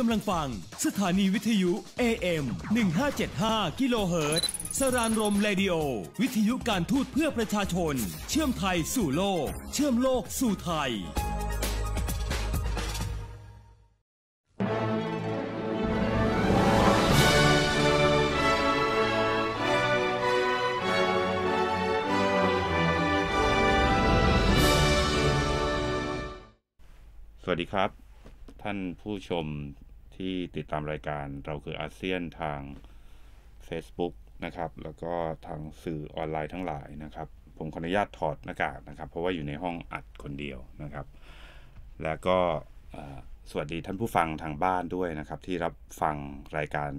กำลังฟัง สถานีวิทยุ AM 1575กิโลเฮิรตซ์สรานรมเรดิโอวิทยุการทูตเพื่อประชาชน เชื่อมไทยสู่โลก เชื่อมโลกสู่ไทย สวัสดีครับ ท่านผู้ชมที่ติดตามรายการเราคืออาเซียนทาง Facebook นะครับ แล้วก็ทางสื่อออนไลน์ทั้งหลายนะครับ ผมขออนุญาตถอดหน้ากากนะครับ เพราะว่าอยู่ในห้องอัดคนเดียวนะครับ แล้วก็สวัสดีท่านผู้ฟังทางบ้านด้วยนะครับที่รับฟังรายการ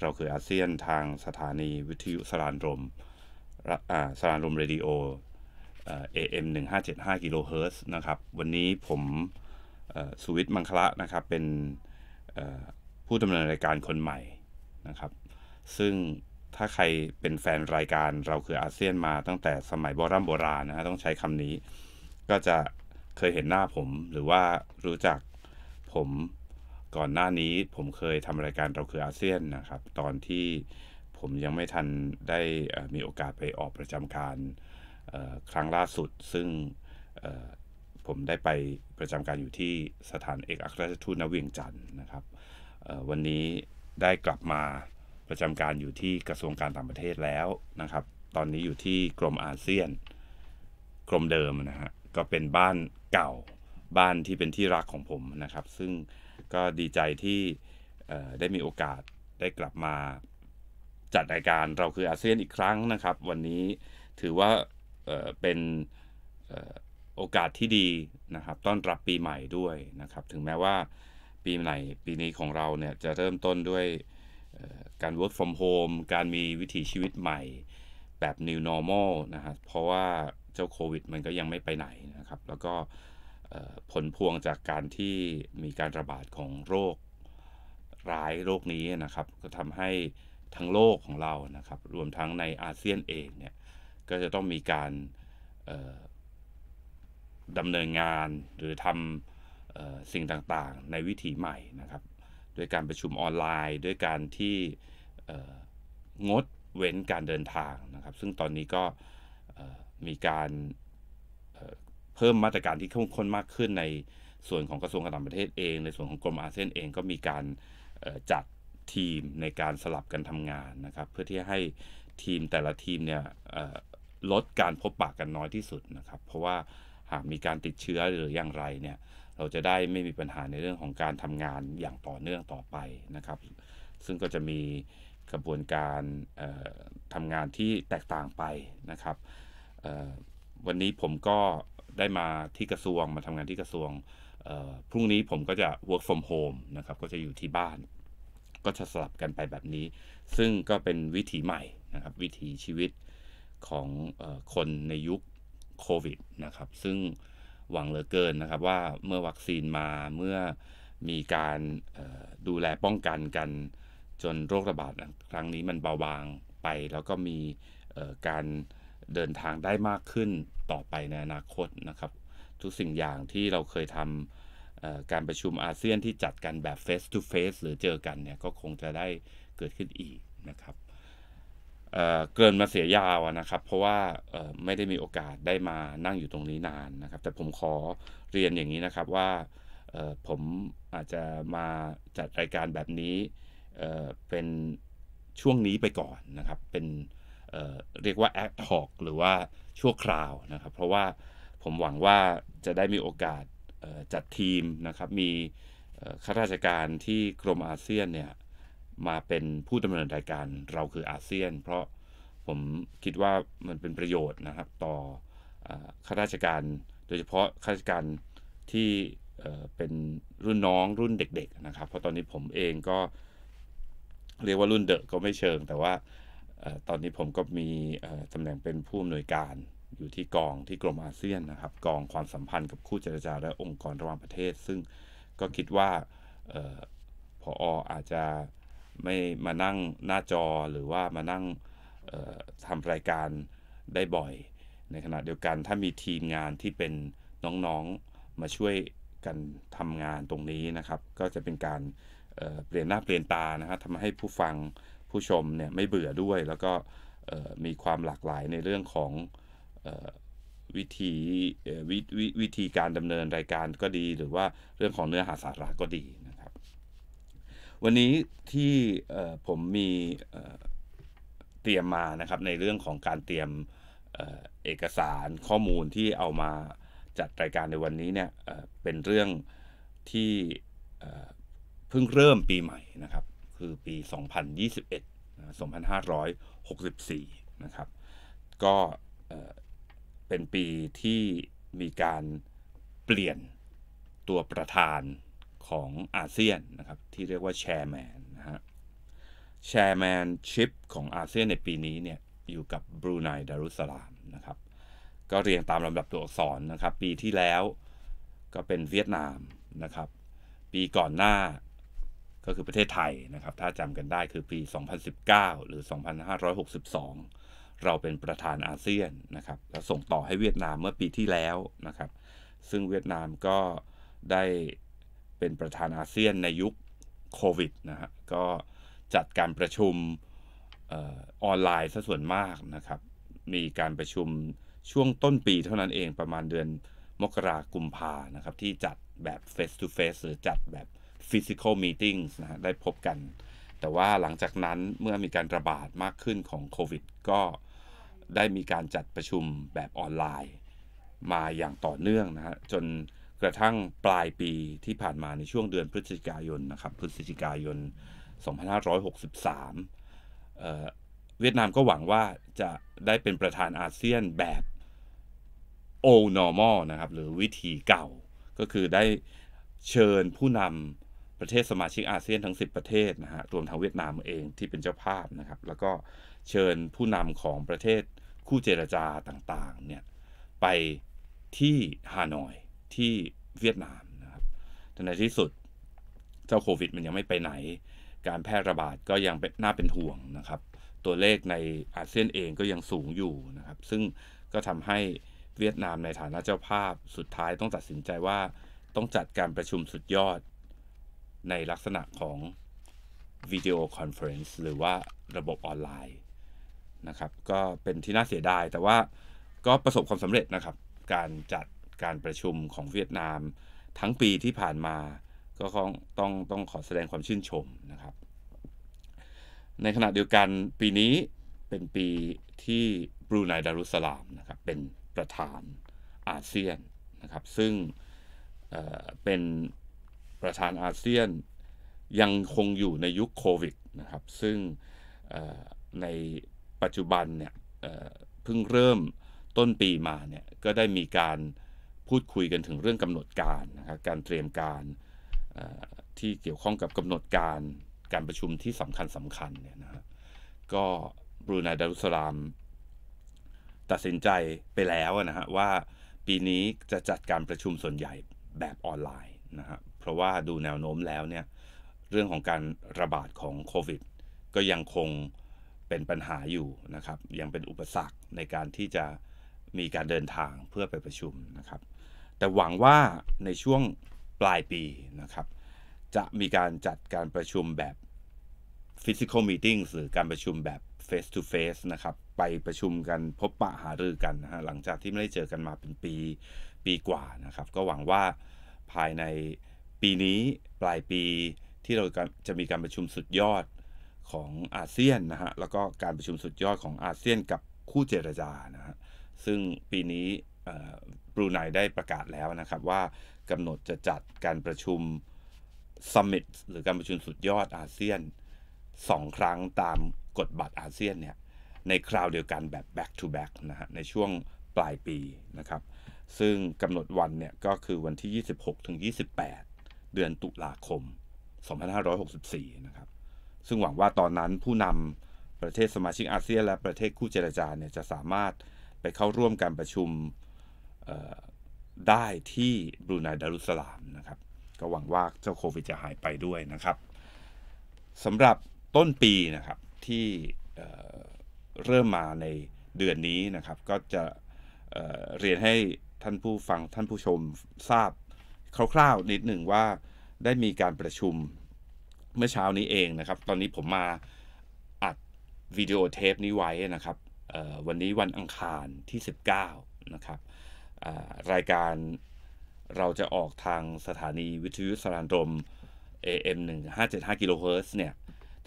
เราคืออาเซียนทางสถานีวิทยุสารานรมสารานรมเรดิโอ AM 1575กิโลเฮิรตซ์นะครับวันนี้ผมสุวิทย์มังคละนะครับเป็นผู้ดำเนินรายการคนใหม่นะครับ ซึ่งถ้าใครเป็นแฟนรายการเราคืออาเซียนมาตั้งแต่สมัยโบรโบราณนะฮะต้องใช้คำนี้ ก็จะเคยเห็นหน้าผมหรือว่ารู้จักผมก่อนหน้านี้ผมเคยทำรายการเราคืออาเซียนนะครับ ตอนที่ผมยังไม่ทันได้มีโอกาสไปออกประจำการครั้งล่าสุด ซึ่งผมได้ไปประจำการอยู่ที่สถานเอกอัครราชทูตนเวียงจันทร์นะครับวันนี้ได้กลับมาประจำการอยู่ที่กระทรวงการต่างประเทศแล้วนะครับ ตอนนี้อยู่ที่กรมอาเซียนกรมเดิมนะฮะก็เป็นบ้านเก่าบ้านที่เป็นที่รักของผมนะครับ ซึ่งก็ดีใจที่ได้มีโอกาสได้กลับมาจัดรายการเราคืออาเซียนอีกครั้งนะครับ วันนี้ถือว่าเป็นโอกาสที่ดีนะครับต้อนรับปีใหม่ด้วยนะครับ ถึงแม้ว่าปีใหม่ปีนี้ของเราเนี่ยจะเริ่มต้นด้วยการ work from home การมีวิถีชีวิตใหม่แบบ new normal นะฮะเพราะว่าเจ้าโควิด มันก็ยังไม่ไปไหนนะครับ แล้วก็ผลพวงจากการที่มีการระบาดของโรคร้ายโรคนี้นะครับ ก็ทำให้ทั้งโลกของเรานะครับ รวมทั้งในอาเซียนเองเนี่ยก็จะต้องมีการดำเนินงานหรือทำสิ่งต่างๆ ในวิถีใหม่นะครับด้วยการประชุมออนไลน์ด้วยการที่งดเว้นการเดินทางนะครับซึ่งตอนนี้ก็มีการเพิ่มมาตรการที่เข้มข้นมากขึ้นในส่วนของกระทรวงการต่างประเทศเอง ในส่วนของกรมอาเซียนเองก็มีการจัดทีมในการสลับกันทำงานนะครับเพื่อที่ให้ทีมแต่ละทีมเนี่ยลดการพบปะกันน้อยที่สุดนะครับ เพราะว่าหากมีการติดเชื้อหรืออย่างไรเนี่ย เราจะได้ไม่มีปัญหาในเรื่องของการทำงานอย่างต่อเนื่องต่อไปนะครับ ซึ่งก็จะมีกระบวนการทำงานที่แตกต่างไปนะครับวันนี้ผมก็ได้มาที่กระทรวงมาทำงานที่กระทรวงพรุ่งนี้ผมก็จะ work from home นะครับก็จะอยู่ที่บ้านก็จะสลับกันไปแบบนี้ซึ่งก็เป็นวิถีใหม่นะครับวิถีชีวิตของคนในยุคโควิดนะครับซึ่งหวังเหลือเกินนะครับว่าเมื่อวัคซีนมาเมื่อมีการดูแลป้องกันกันจนโรคระบาดครั้งนี้มันเบาบางไปแล้วก็มีการเดินทางได้มากขึ้นต่อไปในอนาคตนะครับ ทุกสิ่งอย่างที่เราเคยทำการประชุมอาเซียนที่จัดกันแบบ face to face หรือเจอกันเนี่ยก็คงจะได้เกิดขึ้นอีกนะครับเกินมาเสียยาวนะครับเพราะว่าไม่ได้มีโอกาสได้มานั่งอยู่ตรงนี้นานนะครับแต่ผมขอเรียนอย่างนี้นะครับว่าผมอาจจะมาจัดรายการแบบนี้เป็นช่วงนี้ไปก่อนนะครับเป็นเเรียกว่าแอคฮอกหรือว่าชั่วคราวนะครับเพราะว่าผมหวังว่าจะได้มีโอกาสจัดทีมนะครับมีข้าราชการที่กรมอาเซียนเนี่ยมาเป็นผู้ดำเนินรายการเราคืออาเซียน เพราะ ผมคิดว่ามันเป็นประโยชน์นะครับ ต่อข้าราชการโดยเฉพาะข้าราชการที่เป็นรุ่นน้องรุ่นเด็ก ๆ นะครับ เพราะตอนนี้ผมเองก็เรียกว่ารุ่นเด็กก็ไม่เชิง แต่ว่าตอนนี้ผมก็มีตำแหน่งเป็นผู้อำนวยการอยู่ที่กองที่กรมอาเซียนนะครับ กองความสัมพันธ์กับคู่เจรจาและองค์กรระหว่างประเทศ ซึ่งก็คิดว่าพออาจจะไม่มานั่งหน้าจอหรือว่ามานั่งทำรายการได้บ่อย ในขณะเดียวกันถ้ามีทีมงานที่เป็นน้องๆมาช่วยกันทำงานตรงนี้นะครับ ก็จะเป็นการเเปลี่ยนหน้าเปลี่ยนตา นะฮะทำให้ผู้ฟังผู้ชมเนี่ยไม่เบื่อด้วย แล้วก็มีความหลากหลายในเรื่องของวิธีวววิธีการดำเนินรายการก็ดีหรือว่าเรื่องของเนื้อหาสาระก็ดีวันนี้ที่ผมมีเตรียมมานะครับในเรื่องของการเตรียมเอกสารข้อมูลที่เอามาจัดรายการในวันนี้เนี่ยเป็นเรื่องที่เพิ่งเริ่มปีใหม่นะครับคือปี 2021 2564นะครับก็เป็นปีที่มีการเปลี่ยนตัวประธานของอาเซียนนะครับที่เรียกว่าแชร์แมนนะฮะแชร์แมนชิปของอาเซียนในปีนี้ เนี่ย อยู่กับบรูไนดารุสลามนะครับ ก็เรียงตามลำดับตัวอักษรนะครับ ปีที่แล้วก็เป็นเวียดนามนะครับ ปีก่อนหน้าก็คือประเทศไทยนะครับ ถ้าจำกันได้คือปี 2019 หรือ 2562 เราเป็นประธานอาเซียนนะครับ แล้วส่งต่อให้เวียดนามเมื่อปีที่แล้วนะครับ ซึ่งเวียดนามก็ได้เป็นประธานอาเซียนในยุคโควิดนะฮะก็จัดการประชุมออนไลน์ซะส่วนมากนะครับ มีการประชุมช่วงต้นปีเท่านั้นเองประมาณเดือนมกราคมพานะครับที่จัดแบบ face to face หรือจัดแบบ physical meetings นะได้พบกัน แต่ว่าหลังจากนั้นเมื่อมีการระบาดมากขึ้นของโควิดก็ได้มีการจัดประชุมแบบออนไลน์มาอย่างต่อเนื่องนะฮะจนกระทั่งปลายปีที่ผ่านมาในช่วงเดือนพฤศจิกายนนะครับพฤศจิกายน 2563 เวียดนามก็หวังว่าจะได้เป็นประธานอาเซียนแบบ old normal นะครับหรือวิธีเก่า ก็คือได้เชิญผู้นำประเทศสมาชิกอาเซียนทั้ง 10 ประเทศนะฮะรวมทั้งเวียดนามเองที่เป็นเจ้าภาพนะครับ แล้วก็เชิญผู้นำของประเทศคู่เจรจาต่างๆเนี่ยไปที่ฮานอยที่เวียดนามนะครับในที่สุดเจ้าโควิดมันยังไม่ไปไหน การแพร่ระบาดก็ยังน่าเป็นห่วงนะครับ ตัวเลขในอาเซียนเองก็ยังสูงอยู่นะครับ ซึ่งก็ทำให้เวียดนามในฐานะเจ้าภาพสุดท้ายต้องตัดสินใจว่าต้องจัดการประชุมสุดยอด ในลักษณะของวิดีโอคอนเฟอเรนซ์หรือว่าระบบออนไลน์นะครับ ก็เป็นที่น่าเสียดายแต่ว่าก็ประสบความสำเร็จนะครับ การจัดการประชุมของเวียดนาม ทั้งปีที่ผ่านมา ก็ต้องต้องต้องขอแสดงความชื่นชมนะครับ ในขณะเดียวกันปีนี้เป็นปีที่บรูไนดารุสลามนะครับเป็นประธานอาเซียนนะครับซึ่งเเป็นประธานอาเซียนยังคงอยู่ในยุคโควิดนะครับ ซึ่งในปัจจุบันเนี่ยเพิ่งเริ่มต้นปีมาเนี่ยก็ได้มีการพูดคุยกันถึงเรื่องกำหนดการนะครับการเตรียมการที่เกี่ยวข้องกับกำหนดการการประชุมที่สำคัญสำคัญเนี่ยนะครก็บรูานดารุสลาม ตัดสินใจไปแล้วนะฮะว่าปีนี้จะจัดการประชุมส่วนใหญ่แบบออนไลน์นะฮะเพราะว่าดูแนวโน้มแล้วเนี่ยเรื่องของการระบาดของโควิด ก็ยังคงเป็นปัญหาอยู่นะครับ ยังเป็นอุปสรรคในการที่จะมีการเดินทางเพื่อไปประชุมนะครับแต่หวังว่าในช่วงปลายปีนะครับจะมีการจัดการประชุมแบบ physical meeting หรือการประชุมแบบ face to face นะครับไปประชุมกันพบปะหารือกันนะฮะหลังจากที่ไม่ได้เจอกันมาเป็นปีปีกว่านะครับก็หวังว่าภายในปีนี้ปลายปี ที่เราจะมีการประชุมสุดยอดของอาเซียนนะฮะแล้วก็การประชุมสุดยอดของอาเซียนกับคู่เจรจา นะฮะซึ่งปีนี้รูไนได้ประกาศแล้วนะครับว่ากำหนดจะจัดการประชุมซัมมิตหรือการประชุมสุดยอดอาเซียนสองครั้งตามกฎบัตรอาเซียนเนี่ยในคราวเดียวกันแบบ back to back นะฮะในช่วงปลายปีนะครับซึ่งกำหนดวันเนี่ยก็คือวันที่ 26ถึง28 เดือนตุลาคม 2564นะครับซึ่งหวังว่าตอนนั้นผู้นำประเทศสมาชิกอาเซียน และประเทศคู่เจรจาเนี่ยจะสามารถไปเข้าร่วมการประชุมได้ที่บรูไนดารุสลามนะครับ ก็หวังว่าเจ้าโควิดจะหายไปด้วยนะครับ สำหรับต้นปีนะครับที่เริ่มมาในเดือนนี้นะครับ ก็จะเเรียนให้ท่านผู้ฟังท่านผู้ชมทราบคร่าวๆนิดหนึ่งว่าได้มีการประชุมเมื่อเช้านี้เองนะครับ ตอนนี้ผมมาอัดวิดีโอเทปนี้ไว้นะครับ วันนี้วันอังคารที่ 19 นะครับรายการเราจะออกทางสถานีวิทยุสารานรม AM 1575กิโลเฮิรตซ์เนี่ย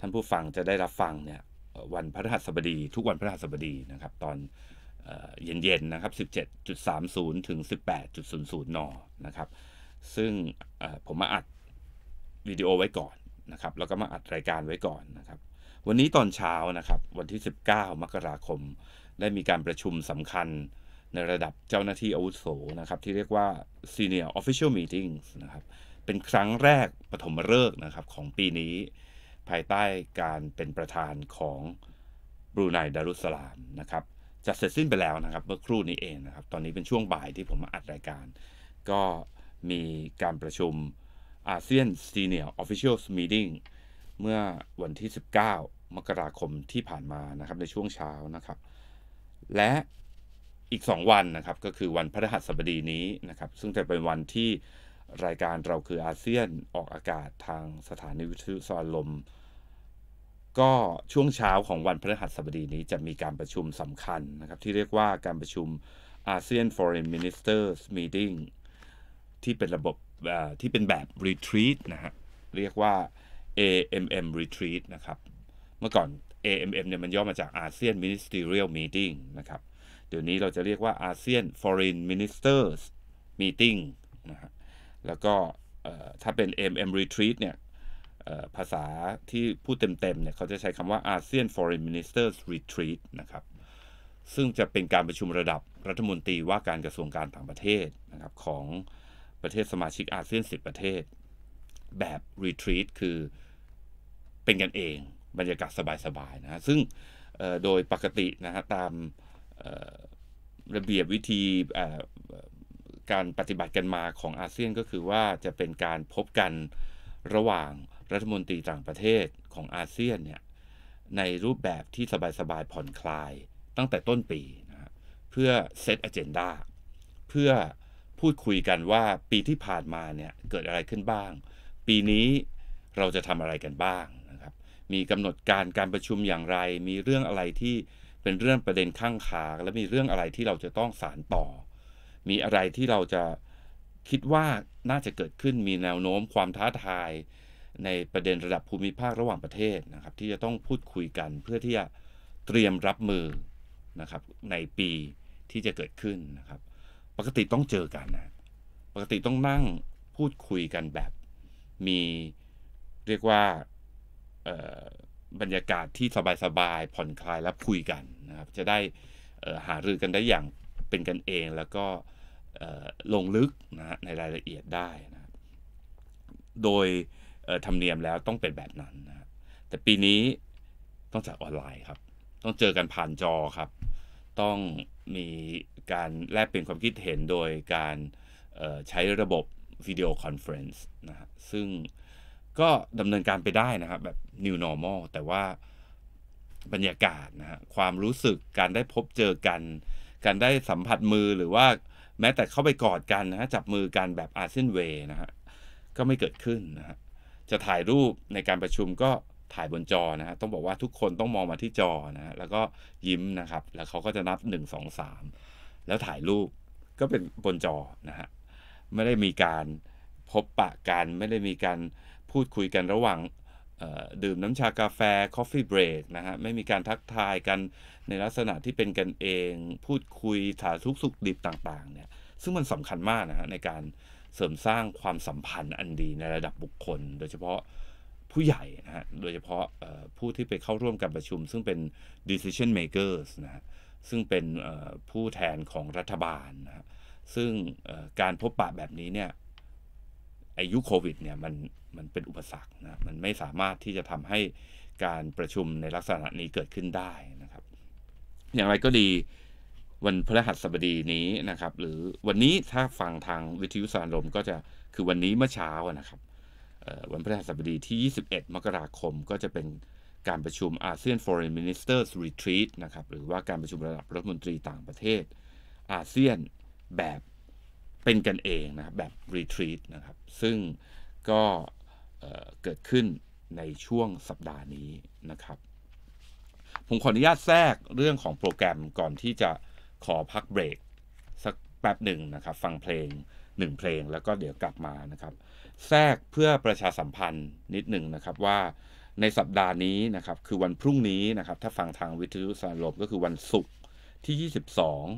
ท่านผู้ฟังจะได้รับฟังเนี่ยวันพฤหัสบดี ทุกวันพฤหัสบดีนะครับตอนเย็นๆนะครับ17.30ถึง18.00นนะครับซึ่งผมมาอัดวิดีโอไว้ก่อนนะครับแล้วก็มาอัดรายการไว้ก่อนนะครับวันนี้ตอนเช้านะครับวันที่ 19 มกราคม ได้มีการประชุมสำคัญในระดับเจ้าหน้าที่อาวุโสนะครับที่เรียกว่า Senior Official Meetings นะครับเป็นครั้งแรกปฐมฤกษ์นะครับ ของปีนี้ภายใต้การเป็นประธานของบรูไนดารุสลามนะครับจะเสร็จสิ้นไปแล้วนะครับเมื่อครู่นี้เองนะครับตอนนี้เป็นช่วงบ่ายที่ผมมาอัดรายการ ก็มีการประชุมอาเซียน Senior o f f i c i a l Meeting เมื่อวันที่ 19 มกราคมที่ผ่านมานะครับในช่วงเช้านะครับ และอีก 2 วันนะครับก็คือวันพฤหัสบดีนี้นะครับ ซึ่งจะเป็นวันที่รายการเราคืออาเซียนออกอากาศทางสถานีวิทยุสารลม ก็ช่วงเช้าของวันพฤหัสบดีนี้จะมีการประชุมสำคัญนะครับ ที่เรียกว่าการประชุมอาเซียน Foreign Ministers Meeting ที่เป็นระบบที่เป็นแบบ Retreat นะฮะเรียกว่า AMM Retreat นะครับ เมื่อก่อน AMM เนี่ยมันย่อมาจาก ASEAN Ministerial Meeting นะครับเดี๋ยวนี้เราจะเรียกว่าอาเซียน Foreign Ministers Meeting นะฮะ แล้วก็ถ้าเป็น MM Retreat เนี่ยภาษาที่พูดเต็มๆ เนี่ยเขาจะใช้คำว่าอาเซียน Foreign Ministers Retreat นะครับ ซึ่งจะเป็นการประชุมระดับรัฐมนตรีว่าการกระทรวงการต่างประเทศนะครับของประเทศสมาชิกอาเซียน 10 ประเทศ แบบ Retreat คือเป็นกันเองบรรยากาศสบายๆนะ ซึ่งโดยปกตินะฮะตามระเบียบวิธีการปฏิบัติกันมาของอาเซียนก็คือว่าจะเป็นการพบกันระหว่างรัฐมนตรีต่างประเทศของอาเซียนเนี่ยในรูปแบบที่สบายๆผ่อนคลายตั้งแต่ต้นปีนะเพื่อเซตอเจนดาเพื่อพูดคุยกันว่าปีที่ผ่านมาเนี่ยเกิดอะไรขึ้นบ้าง ปีนี้เราจะทำอะไรกันบ้างนะครับมีกำหนดการการประชุมอย่างไรมีเรื่องอะไรที่เป็นเรื่องประเด็นข้างค้างและมีเรื่องอะไรที่เราจะต้องสารต่อ มีอะไรที่เราจะคิดว่าน่าจะเกิดขึ้นมีแนวโน้มความท้าทาย ในประเด็นระดับภูมิภาคระหว่างประเทศนะครับ ที่จะต้องพูดคุยกัน เพื่อที่จะเตรียมรับมือนะครับ ในปีที่จะเกิดขึ้นนะครับ ปกติต้องเจอกันนะปกติต้องนั่งพูดคุยกันแบบมีเรียกว่าบรรยากาศที่สบายๆผ่อนคลายและคุยกันับจะได้หารือกันได้อย่างเป็นกันเองแล้วก็ลงลึกนะในรายละเอียดได้นะ โดยธรรมเนียมแล้วต้องเป็นแบบนั้นนะแต่ปีนี้ต้องจากออนไลน์ครับ ต้องเจอกันผ่านจอครับ ต้องมีการแลกเปลี่ยนความคิดเห็นโดยการใช้ระบบวิดีโอคอนเฟรนซ์นะฮะ ซึ่งก็ดำเนินการไปได้นะครับแบบ new normal แต่ว่าบรรยากาศนะฮะความรู้สึกการได้พบเจอกัน การได้สัมผัสมือหรือว่าแม้แต่เข้าไปกอดกันนะฮะจับมือกันแบบอาเซียนเวย์นะฮะก็ไม่เกิดขึ้นนะฮะจะถ่ายรูปในการประชุมก็ถ่ายบนจอนะฮะต้องบอกว่าทุกคนต้องมองมาที่จอนะฮะแล้วก็ยิ้มนะครับ แล้วเขาก็จะนับ1 2 3 แล้วถ่ายรูปก็เป็นบนจอนะฮะไม่ได้มีการพบปะกัน ไม่ได้มีการพูดคุยกันระหว่างดื่มน้ำชากาแฟ coffee break นะฮะไม่มีการทักทายกันในลักษณะที่เป็นกันเอง พูดคุยถาทุกสุขดิบต่างๆเนี่ยซึ่งมันสำคัญมากนะฮะในการเสริมสร้างความสัมพันธ์อันดีในระดับบุคคล โดยเฉพาะผู้ใหญ่นะฮะโดยเฉพาะผู้ที่ไปเข้าร่วมการประชุม ซึ่งเป็น decision makers นะซึ่งเป็นผู้แทนของรัฐบาลนะซึ่งการพบปะแบบนี้เนี่ยอายุโควิดเนี่ยมันมันเป็นอุปสรรคนะ มันไม่สามารถที่จะทำให้การประชุมในลักษณะนี้เกิดขึ้นได้นะครับ อย่างไรก็ดีวันพฤหัสบดีนี้นะครับ หรือวันนี้ถ้าฟังทางวิทยุสารลมก็จะคือวันนี้เมื่อเช้านะครับ วันพฤหัสบดีที่ 21 มกราคมก็จะเป็นการประชุมอาเซียน Foreign Ministers Retreat นะครับ หรือว่าการประชุมระดับรัฐมนตรีต่างประเทศอาเซียนแบบเป็นกันเองนะบแบบ Retreat นะครับ ซึ่งก็เกิดขึ้นในช่วงสัปดาห์นี้นะครับ ผมขออนุญาตแทรกเรื่องของโปรแกรมก่อนที่จะขอพักเบรกสักแป๊บหนึ่งนะครับ ฟังเพลงหนึ่งเพลงแล้วก็เดี๋ยวกลับมานะครับ แทรกเพื่อประชาสัมพันธ์นิดหนึ่งนะครับว่าในสัปดาห์นี้นะครับคือวันพรุ่งนี้นะครับ ถ้าฟังทางวิทยุสารลบก็คือวันศุกร์ที่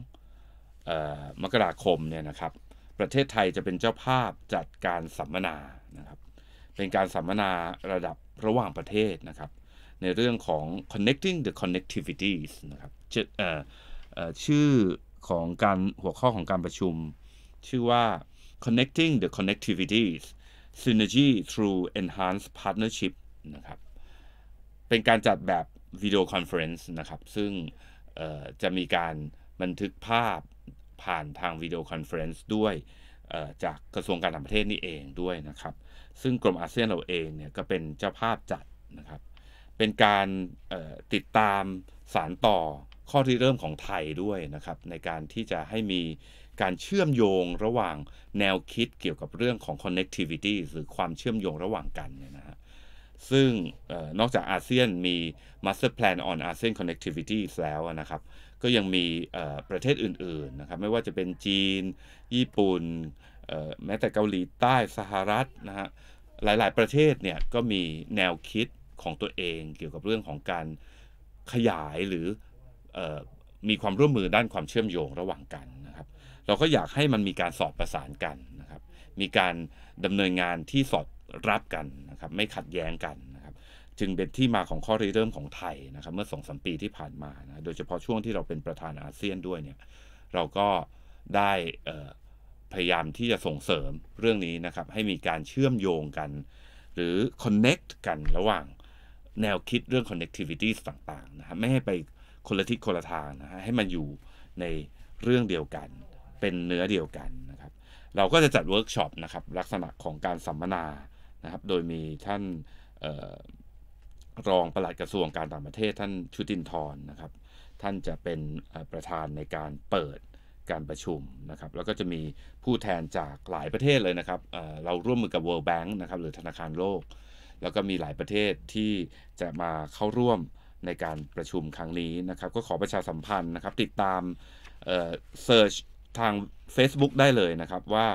22มกราคมเนี่ยนะครับ ประเทศไทยจะเป็นเจ้าภาพจัดการสัมมนานะครับเป็นการสัมมนาระดับระหว่างประเทศนะครับ ในเรื่องของ connecting the connectivities นะครับชื่อของการหัวข้อของการประชุม ชื่อว่า connecting the connectivities synergy through enhanced partnership นะครับเป็นการจัดแบบวิดีโอคอนเฟรนซ์นะครับ ซึ่งจะมีการบันทึกภาพผ่านทางวิดีโอคอนเฟรนซ์ด้วยจากกระทรวงการต่างประเทศนี่เองด้วยนะครับซึ่งกรมอาเซียนเราเองเนี่ยก็เป็นเจ้าภาพจัดนะครับ เป็นการติดตามสารต่อข้อที่เริ่มของไทยด้วยนะครับ ในการที่จะให้มีการเชื่อมโยงระหว่างแนวคิดเกี่ยวกับเรื่องของ connectivity หรือความเชื่อมโยงระหว่างกันเนี่ยนะฮะซึ่งนอกจากอาเซียนมี Master Plan on ASEAN Connectivity แล้วนะครับ ก็ยังมีประเทศอื่น ๆ นะครับไม่ว่าจะเป็นจีน ญี่ปุ่นแม้แต่เกาหลีใต้สหรัฐนะฮะหลายๆ ประเทศเนี่ยก็มีแนวคิดของตัวเองเกี่ยวกับเรื่องของการขยายหรืออมีความร่วมมือด้านความเชื่อมโยงระหว่างกันนะครับ เราก็อยากให้มันมีการสอดประสานกันนะครับ มีการดำเนินงานที่สอดรับกันนะครับไม่ขัดแย้งกันนะครับ จึงเป็นที่มาของข้อริเริ่มของไทยนะครับ เมื่อสองสมปีที่ผ่านมานะโดยเฉพาะช่วงที่เราเป็นประธานอาเซียนด้วยเนี่ยเราก็ได้พยายามที่จะส่งเสริมเรื่องนี้นะครับ ให้มีการเชื่อมโยงกัน หรือ connect กันระหว่างแนวคิดเรื่อง connectivity ต่างๆนะครับไม่ให้ไปคนละทิศคนละทางนะฮะให้มันอยู่ในเรื่องเดียวกัน เป็นเนื้อเดียวกันนะครับเราก็จะจัดเวิร์กช็อปนะครับลักษณะของการสัมมนานะครับโดยมีท่านรองปลัดกระทรวงการต่างประเทศ ท่านชุตินทร์นะครับท่านจะเป็นประธานในการเปิดการประชุมนะครับแล้วก็จะมีผู้แทนจากหลายประเทศเลยนะครับเเราร่วมมือกับ World Bank นะครับหรือธนาคารโลก แล้วก็มีหลายประเทศที่จะมาเข้าร่วมในการประชุมครั้งนี้นะครับ ก็ขอประชาสัมพันธ์นะครับติดตามเซิร์ชทาง Facebook ได้เลยนะครับว่า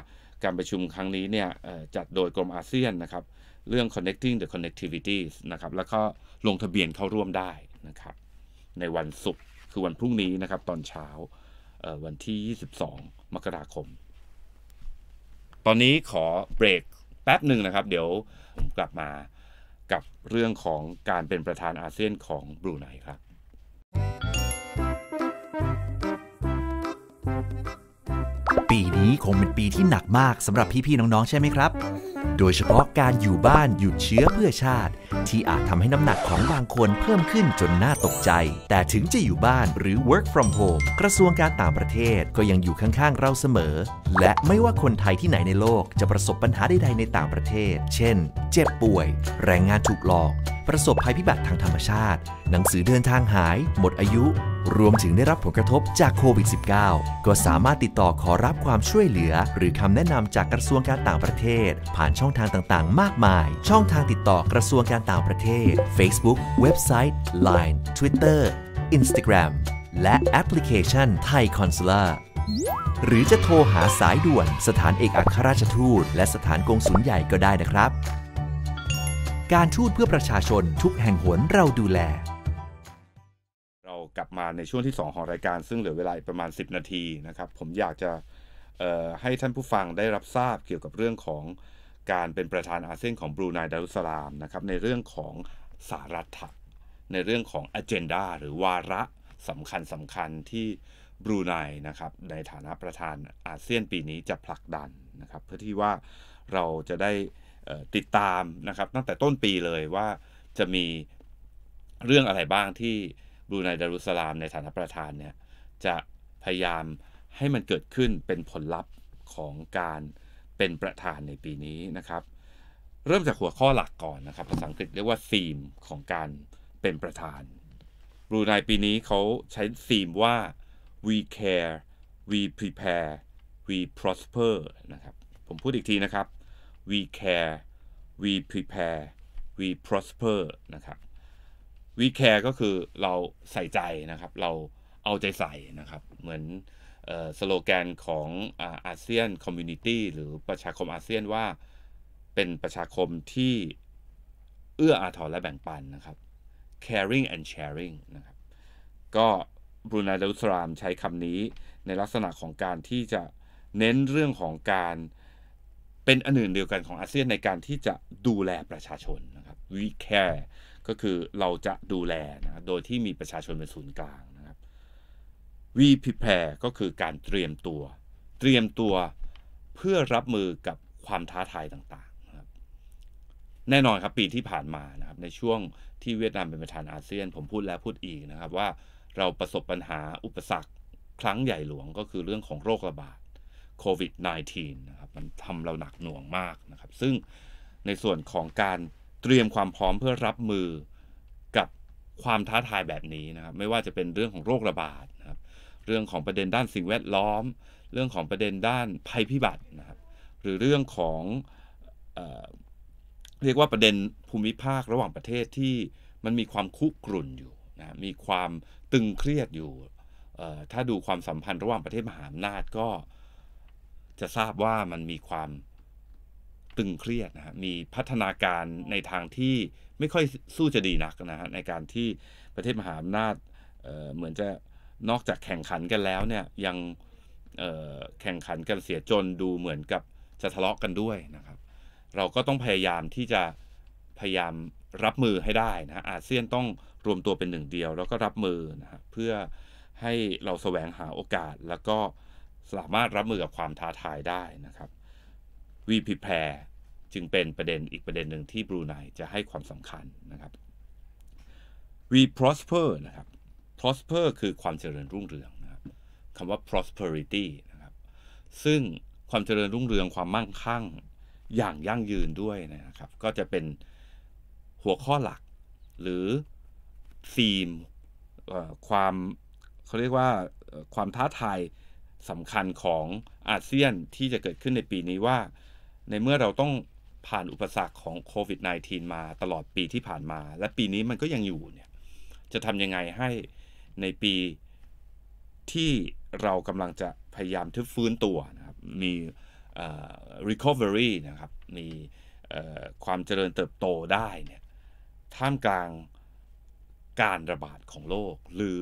การประชุมครั้งนี้เนี่ยจัดโดยกรมอาเซียนนะครับเรื่อง connecting the connectivities นะครับแล้วก็ลงทะเบียนเข้าร่วมได้นะครับในวันศุกร์คือวันพรุ่งนี้นะครับตอนเช้าวันที่22มกราคม ตอนนี้ขอเบรกแป๊บหนึ่งนะครับ เดี๋ยวผมกลับมากับเรื่องของการเป็นประธานอาเซียนของบรูไนครับ ปีนี้คงเป็นปีที่หนักมากสำหรับพี่ ๆ น้องๆใช่ไหมครับโดยเฉพาะการอยู่บ้านหยุดเชื้อเพื่อชาติ ที่อาจทำให้น้ำหนักของบางคนเพิ่มขึ้นจนน่าตกใจ แต่ถึงจะอยู่บ้านหรือ work from home กระทรวงการต่างประเทศก็ยังอยู่ข้างๆ เราเสมอ และไม่ว่าคนไทยที่ไหนในโลกจะประสบปัญหาใดๆในต่างประเทศ เช่นเจ็บป่วย แรงงานถูกหลอก ประสบภัยพิบัติทางธรรมชาติ หนังสือเดินทางหาย หมดอายุรวมถึงได้รับผลกระทบจากโควิด -19 ก็สามารถติดต่อขอรับความช่วยเหลือ หรือคำแนะนำจากกระทรวงการต่างประเทศ ผ่านช่องทางต่างๆ มากมาย ช่องทางติดต่อกระทรวงการต่างประเทศ Facebook เว็บไซต์ Line Twitter Instagram และแอปพลิเคชันไทยคอนซูลร์หรือจะโทรหาสายด่วนสถานเอกอัครราชทูตและสถานกงสุลใหญ่ก็ได้นะครับ การทูตเพื่อประชาชนทุกแห่งหน เราดูแลกลับมาในช่วงที่ 2 ของรายการซึ่งเหลือเวลาประมาณ 10 นาทีนะครับผมอยากจะให้ท่านผู้ฟังได้รับทราบเกี่ยวกับเรื่องของการเป็นประธานอาเซียนของบรูไนดารุสลามนะครับในเรื่องของสารัฐะในเรื่องของอเจนดาหรือวาระสำคัญสำคัญที่บรูไนนะครับในฐานะประธานอาเซียนปีนี้จะผลักดันนะครับเพื่อที่ว่าเราจะได้ติดตามนะครับตั้งแต่ต้นปีเลยว่าจะมีเรื่องอะไรบ้างที่บรูไนดารุสลาม ในฐานะประธานเนี่ย จะพยายามให้มันเกิดขึ้นเป็นผลลัพธ์ของการเป็นประธานในปีนี้นะครับ เริ่มจากหัวข้อหลักก่อนนะครับ ภาษาอังกฤษเรียกว่าธีมของการเป็นประธานบรูไนปีนี้เขาใช้ธีมว่า we care we prepare we prosper นะครับผมพูดอีกทีนะครับ we care we prepare we prosper นะครับวีแคร์ก็คือเราใส่ใจนะครับ เราเอาใจใส่นะครับ เหมือนสโลแกนของอาเซียนคอมมูนิตี้หรือประชาคมอาเซียนว่าเป็นประชาคมที่เอื้ออาทรและแบ่งปันนะครับ caring and sharing นะครับ ก็บรูนาเดลสรามใช้คำนี้ในลักษณะของการที่จะเน้นเรื่องของการเป็นอันหนึ่งเดียวกันของอาเซียนในการที่จะดูแลประชาชนนะครับ we care ก็คือเราจะดูแลนะ โดยที่มีประชาชนเป็นศูนย์กลางนะครับ we prepare ก็คือการเตรียมตัว เตรียมตัวเพื่อรับมือกับความท้าทายต่างๆนะครับแน่นอนครับ ปีที่ผ่านมานะครับในช่วงที่เวียดนามเป็นประธานอาเซียน ผมพูดแล้วพูดอีกนะครับ ว่าเราประสบปัญหาอุปสรรคครั้งใหญ่หลวงก็คือเรื่องของโรคระบาดโควิด -19 นะครับมันทำเราหนักหน่วงมากนะครับซึ่งในส่วนของการเตรียมความพร้อมเพื่อรับมือกับความท้าทายแบบนี้นะครับไม่ว่าจะเป็นเรื่องของโรคระบาดนะครับเรื่องของประเด็นด้านสิ่งแวดล้อม เรื่องของประเด็นด้านภัยพิบัตินะครับ หรือเรื่องของเอเรียกว่าประเด็นภูมิภาคระหว่างประเทศที่มันมีความคุกรุ่นอยู่นะมีความตึงเครียดอยู่ถ้าดูความสัมพันธ์ระหว่างประเทศมหาอำนาจก็ จะทราบว่ามันมีความตึงเครียดนะฮะมีพัฒนาการในทางที่ไม่ค่อยสู้จะดีนักนะฮะในการที่ประเทศมหาอำนาจเเหมือนจะนอกจากแข่งขันกันแล้วเนี่ยยังแข่งขันกันเสียจนดูเหมือนกับจะทะเลาะกันด้วยนะครับ เราก็ต้องพยายามที่จะพยายามรับมือให้ได้นะอาเซียนต้องรวมตัวเป็นหนึ่งเดียวแล้วก็รับมือนะเพื่อให้เราแสวงหาโอกาสแล้วก็สามารถรับมือกับความท้าทายได้นะครับวีพ p แพรจึงเป็นประเด็นอีกประเด็นหนึ่งที่บรูไนจะให้ความสำคัญนะครับ we prosper นะครับ prosper คือความเจริญรุ่งเรืองนะครับคำว่า prosperity นะครับซึ่งความเจริญรุ่งเรืองความมั่งคั่งอย่างยั่งยืนด้วยนะครับ ก็จะเป็นหัวข้อหลักหรือธีมความเขาเรียกว่าความท้าทายสำคัญของอาเซียนที่จะเกิดขึ้นในปีนี้ว่าในเมื่อเราต้องผ่านอุปสรรคของโควิด -19 มาตลอดปีที่ผ่านมา และปีนี้มันก็ยังอยู่เนี่ยจะทำยังไงให้ในปีที่เรากำลังจะพยายามทึบฟื้นตัวนะครับมี recovery นะครับมีความเจริญเติบโตได้เนี่ยท่ามกลางการระบาดของโลก หรือ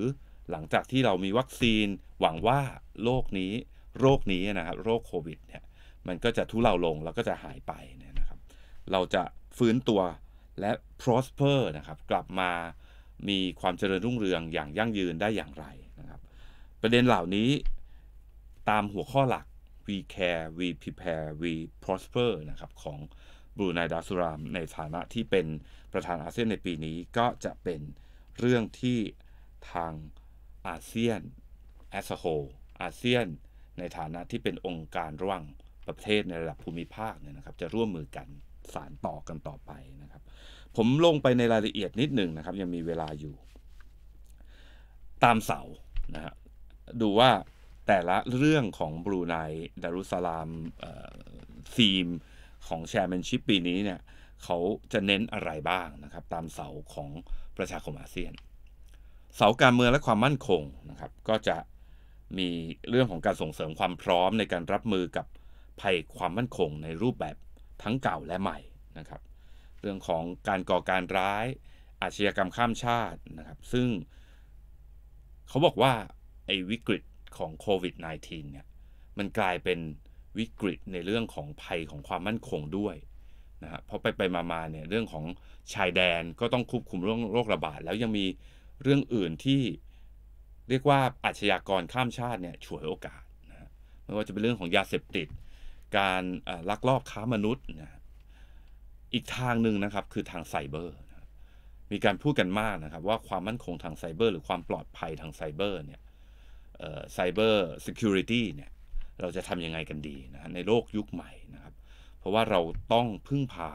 หลังจากที่เรามีวัคซีนหวังว่าโลกนี้โรคนี้นะครับโรคโควิดเนี่ยมันก็จะทุเลาลงแล้วก็จะหายไปเนะครับ เราจะฟื้นตัวและ prosper นะครับกลับมามีความเจริญรุ่งเรืองอย่างยั่งยืนได้อย่างไรนะครับ ประเด็นเหล่านี้ ตามหัวข้อหลัก we care we prepare we prosper นะครับของบรูไนดาสุรามในฐานะที่เป็นประธานอาเซียนในปีนี้ก็จะเป็นเรื่องที่ทางอาเซียน as a whole อาเซียนในฐานะที่เป็นองค์การระหว่างประเทศในระดับภูมิภาคเนี่ยนะครับจะร่วมมือกันสานต่อกันต่อไปนะครับ ผมลงไปในรายละเอียดนิดหนึ่งนะครับ ยังมีเวลาอยู่ ตามเสานะฮะดูว่าแต่ละเรื่องของบรูไนดารุสลามทีมของแชร์แมนชิพปีนี้เนี่ย เขาจะเน้นอะไรบ้างนะครับ ตามเสาของประชาคมอาเซียน เสาการเมืองและความมั่นคงนะครับก็จะมีเรื่องของการส่งเสริมความพร้อมในการรับมือกับภัยความมั่นคงในรูปแบบทั้งเก่าและใหม่นะครับเรื่องของการก่อการร้ายอาชญากรรมข้ามชาตินะครับซึ่งเขาบอกว่าไอ้วิกฤตของโควิด -19 เนี่ยมันกลายเป็นวิกฤตในเรื่องของภัยของความมั่นคงด้วยนะฮะเพราะไปไปมาาเนี่ยเรื่องของชายแดนก็ต้องควบคุมเรื่องโรคระบาด แล้วยังมีเรื่องอื่นที่เรียกว่าอาชญากรข้ามชาติเนี่ยฉวยโอกาสนะไม่ว่าจะเป็นเรื่องของยาเสพติดการลักลอบค้ามนุษย์นะ อีกทางหนึ่งนะครับคือทางไซเบอร์ มีการพูดกันมากนะครับว่าความมั่นคงทางไซเบอร์หรือความปลอดภัยทางไซเบอร์เนี่ยไซเบอร์ซิเคียวริตี้เนี่ยเราจะทำยังไงกันดีนะในโลกยุคใหม่นะครับ เพราะว่าเราต้องพึ่งพา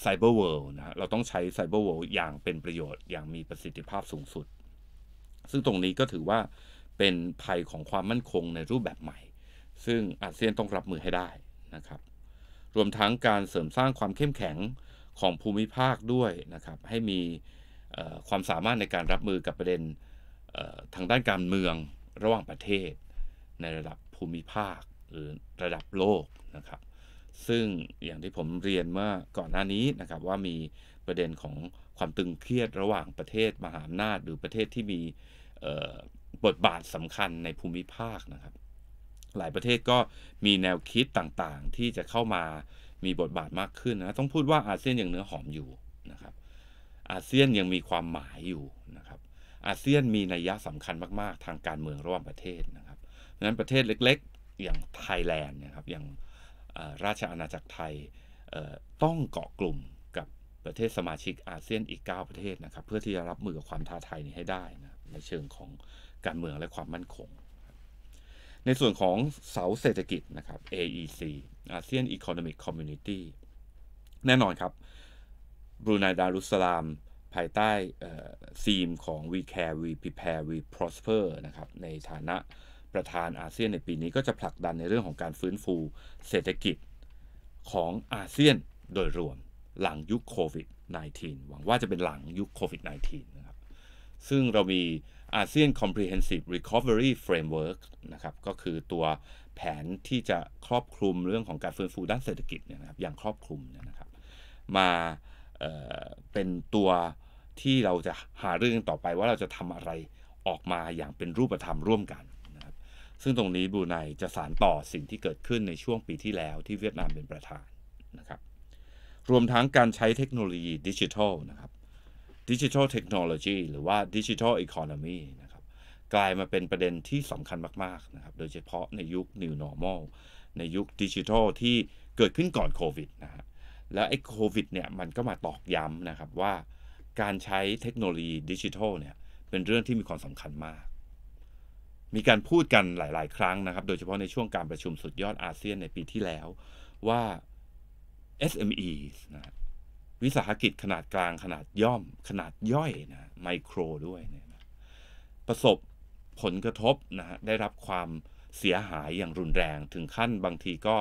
ไซเบอร์เวิลด์นะเราต้องใช้ไซเบอร์เวิลด์อย่างเป็นประโยชน์อย่างมีประสิทธิภาพสูงสุด ซึ่งตรงนี้ก็ถือว่าเป็นภัยของความมั่นคงในรูปแบบใหม่ซึ่งอาเซียนต้องรับมือให้ได้นะครับ รวมทั้งการเสริมสร้างความเข้มแข็งของภูมิภาคด้วยนะครับ ให้มีความสามารถในการรับมือกับประเด็นทางด้านการเมืองระหว่างประเทศ ในระดับภูมิภาคหรือระดับโลกนะครับ ซึ่งอย่างที่ผมเรียนเมื่อก่อนหน้านี้นะครับว่ามีประเด็นของความตึงเครียดระหว่างประเทศมหาอำนาจหรือประเทศที่มีบทบาทสำคัญในภูมิภาคนะครับหลายประเทศก็มีแนวคิดต่างๆ ที่จะเข้ามามีบทบาทมากขึ้นนะต้องพูดว่าอาเซียนยังเนื้อหอมอยู่นะครับอาเซียนยังมีความหมายอยู่นะครับอาเซียนมีนัยยะสำคัญมากๆ ทางการเมืองระหว่างประเทศนะครับดังนั้นประเทศเล็กๆ อย่างไทยแลนด์นะครับอย่างราชอาณาจักรไทยต้องเกาะกลุ่มกับประเทศสมาชิกอาเซียนอีก 9 ประเทศนะครับเพื่อที่จะรับมือกับความท้าทายนี้ให้ได้นะในเชิงของการเมืองและความมั่นคงในส่วนของเสาเศรษฐกิจนะครับ AEC อา ASEAN Economic Community แน่นอนครับ บรูไนดารุสลามภายใต้ซีมของ We Care We Prepare We Prosper นะครับในฐานะประธานอาเซียนในปีนี้ก็จะผลักดันในเรื่องของการฟื้นฟูเศรษฐกิจของอาเซียนโดยรวมหลังยุคโควิด -19 หวังว่าจะเป็นหลังยุคโควิด -19 นะครับซึ่งเรามีอาเซียน Comprehensive Recovery Framework นะครับก็คือตัวแผนที่จะครอบคลุมเรื่องของการฟื้นฟูด้านเศรษฐกิจเนี่ยนะครับอย่างครอบคลุมเนี่ยนะครับ มาเเป็นตัวที่เราจะหาเรื่องต่อไปว่าเราจะทำอะไรออกมาอย่างเป็นรูปธรรมร่วมกันนะครับซึ่งตรงนี้บูไนจะสานต่อสิ่งที่เกิดขึ้นในช่วงปีที่แล้วที่เวียดนามเป็นประธานนะครับ รวมทั้งการใช้เทคโนโลยีดิจิทัลนะครับดิจิทัลเทคโนโลยีหรือว่าดิจิทัลอีโคโนมีนะครับกลายมาเป็นประเด็นที่สำคัญมาก ๆนะครับ โดยเฉพาะในยุค New Normal ในยุคดิจิทัลที่เกิดขึ้นก่อนโควิดนะฮะแล้วไอ้โควิดเนี่ยมันก็มาตอกย้ำนะครับว่าการใช้เทคโนโลยีดิจิทัลเนี่ยเป็นเรื่องที่มีความสำคัญมาก มีการพูดกันหลาย ๆ ครั้งนะครับ โดยเฉพาะในช่วงการประชุมสุดยอดอาเซียนในปีที่แล้วว่า SME นะวิสาหกิจขนาดกลางขนาดย่อมขนาดย่อยนะไมโครด้วยเนี่ยนะประสบผลกระทบนะฮะได้รับความเสียหายอย่างรุนแรง ถึงขั้นบางทีก็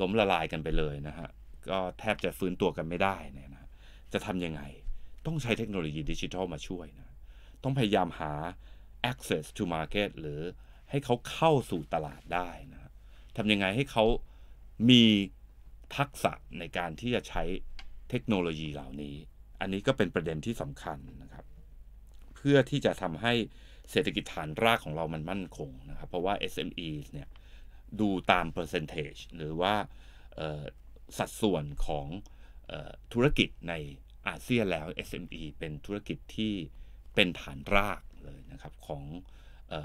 ล้มละลายกันไปเลยนะฮะก็แทบจะฟื้นตัวกันไม่ได้เนี่ยนะจะทำยังไงต้องใช้เทคโนโลยีดิจิทัลมาช่วยนะ ต้องพยายามหา access to market หรือให้เขาเข้าสู่ตลาดได้นะทำยังไงให้เขามีทักษะในการที่จะใช้เทคโนโลยีเหล่านี้อันนี้ก็เป็นประเด็นที่สำคัญนะครับ เพื่อที่จะทำให้เศรษฐกิจฐานรากของเรามันมั่นคงนะครับ เพราะว่า SME เนี่ยดูตาม percentage หรือว่าสัดส่วนของธุรกิจในอาเซียนแล้ว SME เป็นธุรกิจที่เป็นฐานรากเลยนะครับของ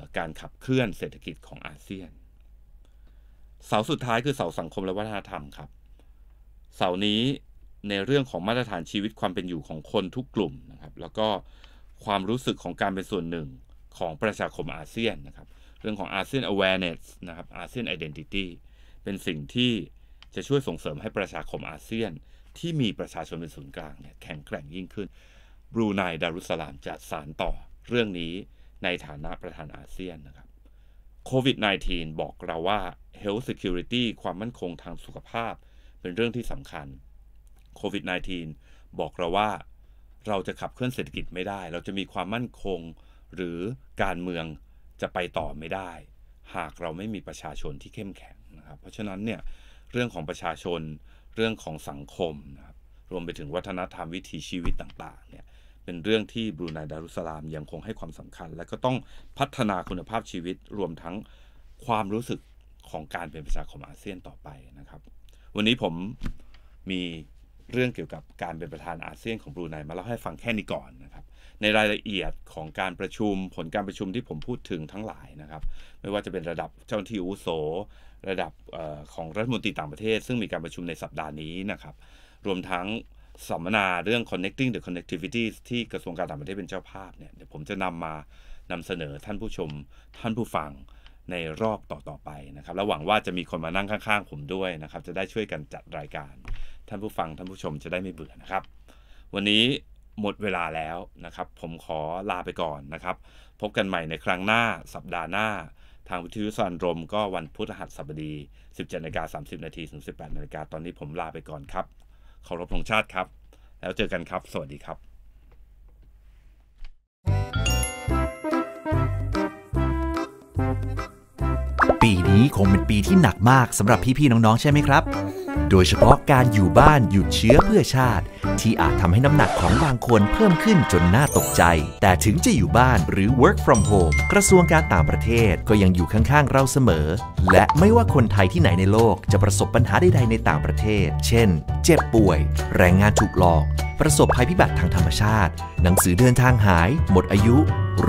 อการขับเคลื่อนเศรษฐกิจของอาเซียน เสาสุดท้ายคือเสาสังคมและวัฒนธรรมครับ เสานี้ในเรื่องของมาตรฐานชีวิตความเป็นอยู่ของคนทุกกลุ่มนะครับ แล้วก็ความรู้สึกของการเป็นส่วนหนึ่งของประชาคมอาเซียนนะครับ เรื่องของอาเซียน awareness นะครับ อาเซียน identity เป็นสิ่งที่จะช่วยส่งเสริมให้ประชาคมอาเซียน ที่มีประชาชนเป็นศูนย์กลางเนี่ยแข็งแกร่งยิ่งขึ้น บรูไนดารุสลามจะสารต่อเรื่องนี้ในฐานะประธานอาเซียนนะครับโควิด -19 บอกเราว่า health security ความมั่นคงทางสุขภาพ เป็นเรื่องที่สำคัญโควิด -19 บอกเราว่าเราจะขับเคลื่อนเศรษฐกิจไม่ได้ เราจะมีความมั่นคงหรือการเมืองจะไปต่อไม่ได้ หากเราไม่มีประชาชนที่เข้มแข็งนะครับ เพราะฉะนั้นเนี่ยเรื่องของประชาชนเรื่องของสังคมนะครับรวมไปถึงวัฒนธรรมวิถีชีวิตต่างๆเนี่ยเป็นเรื่องที่บรูไนดารุสลามยังคงให้ความสำคัญ และก็ต้องพัฒนาคุณภาพชีวิต รวมทั้งความรู้สึกของการเป็นประชาคมอาเซียนต่อไปนะครับ วันนี้ผมมีเรื่องเกี่ยวกับการเป็นประธานอาเซียนของบรูไนมาเล่าให้ฟังแค่นี้ก่อนนะครับในรายละเอียดของการประชุมผลการประชุมที่ผมพูดถึงทั้งหลายนะครับ ไม่ว่าจะเป็นระดับเจ้าหน้าที่อุโส ระดับของรัฐมนตรีต่างประเทศ ซึ่งมีการประชุมในสัปดาห์นี้นะครับรวมทั้งสัมมนาเรื่อง connecting the connectivity ที่กระทรวงการต่างประเทศเป็นเจ้าภาพเนี่ยเดี๋ยวผมจะนำมานำเสนอท่านผู้ชมท่านผู้ฟังในรอบต่อๆไปนะครับและหวังว่าจะมีคนมานั่งข้างๆ ผมด้วยนะครับจะได้ช่วยกันจัดรายการท่านผู้ฟังท่านผู้ชมจะได้ไม่เบื่อนะครับ วันนี้หมดเวลาแล้วนะครับผมขอลาไปก่อนนะครับ พบกันใหม่ในครั้งหน้าสัปดาห์หน้า ทางวิทยุสันรมก็วันพุธหัสบดี17นาฬิกา30นาทีถึง18นาฬิกาตอนนี้ผมลาไปก่อนครับเคารพธงชาติครับ แล้วเจอกันครับ สวัสดีครับ ปีนี้คงเป็นปีที่หนักมากสำหรับพี่ๆน้องๆ ใช่ไหมครับโดยเฉพาะการอยู่บ้านหยุดเชื้อเพื่อชาติ ที่อาจทำให้น้ำหนักของบางคนเพิ่มขึ้นจนน่าตกใจ แต่ถึงจะอยู่บ้านหรือ work from home กระทรวงการต่างประเทศก็ยังอยู่ข้างๆ เราเสมอ และไม่ว่าคนไทยที่ไหนในโลกจะประสบปัญหาใดๆในต่างประเทศ เช่น เจ็บป่วย แรงงานถูกหลอก ประสบภัยพิบัติทางธรรมชาติ หนังสือเดินทางหาย หมดอายุ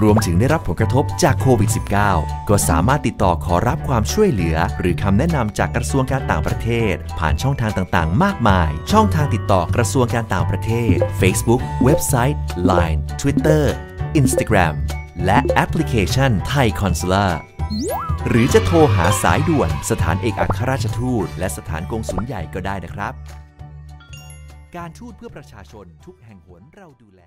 รวมถึงได้รับผลกระทบจากโควิด -19 ก็สามารถติดต่อขอรับความช่วยเหลือ หรือคำแนะนำจากกระทรวงการต่างประเทศ ผ่านช่องทางต่างๆ มากมาย ช่องทางติดต่อกระทรวงการต่างประเทศ Facebook เว็บไซต์ Line Twitter Instagram และแอปพลิเคชันไทยคอนซูล่าหรือจะโทรหาสายด่วนสถานเอกอัครราชทูตและสถานกงสุลใหญ่ก็ได้นะครับ การทูตเพื่อประชาชนทุกแห่งหนเราดูแล